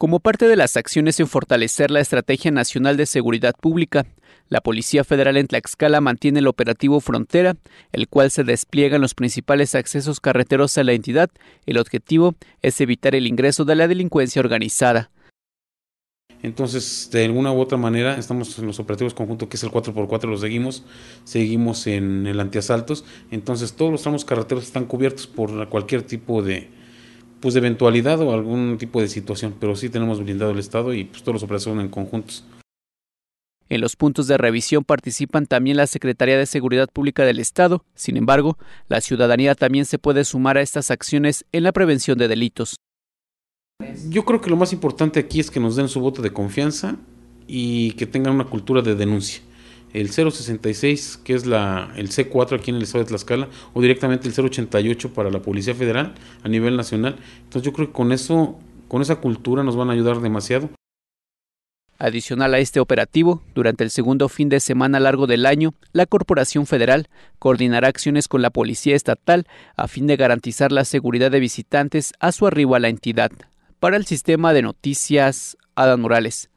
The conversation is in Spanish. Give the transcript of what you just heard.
Como parte de las acciones en fortalecer la Estrategia Nacional de Seguridad Pública, la Policía Federal en Tlaxcala mantiene el operativo Frontera, el cual se despliega en los principales accesos carreteros a la entidad. El objetivo es evitar el ingreso de la delincuencia organizada. Entonces, de alguna u otra manera, estamos en los operativos conjuntos, que es el 4x4, los seguimos, seguimos en el antiasaltos. Entonces, todos los tramos carreteros están cubiertos por cualquier tipo de, pues eventualidad o algún tipo de situación, pero sí tenemos blindado el Estado y pues, todos los operaciones en conjuntos. En los puntos de revisión participan también la Secretaría de Seguridad Pública del Estado. Sin embargo, la ciudadanía también se puede sumar a estas acciones en la prevención de delitos. Yo creo que lo más importante aquí es que nos den su voto de confianza y que tengan una cultura de denuncia el 066, que es la, el C4 aquí en el estado de Tlaxcala, o directamente el 088 para la Policía Federal a nivel nacional. Entonces yo creo que con eso, con esa cultura nos van a ayudar demasiado. Adicional a este operativo, durante el segundo fin de semana largo del año, la Corporación Federal coordinará acciones con la Policía Estatal a fin de garantizar la seguridad de visitantes a su arribo a la entidad. Para el sistema de noticias, Adán Morales.